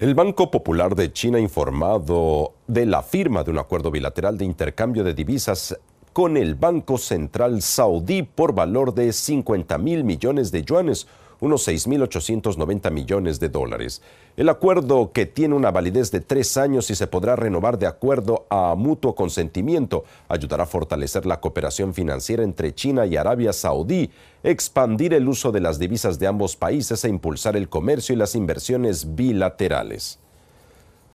El Banco Popular de China ha informado de la firma de un acuerdo bilateral de intercambio de divisas con el Banco Central Saudí por valor de 50 mil millones de yuanes, unos 6.890 millones de dólares. El acuerdo, que tiene una validez de tres años y se podrá renovar de acuerdo a mutuo consentimiento, ayudará a fortalecer la cooperación financiera entre China y Arabia Saudí, expandir el uso de las divisas de ambos países e impulsar el comercio y las inversiones bilaterales.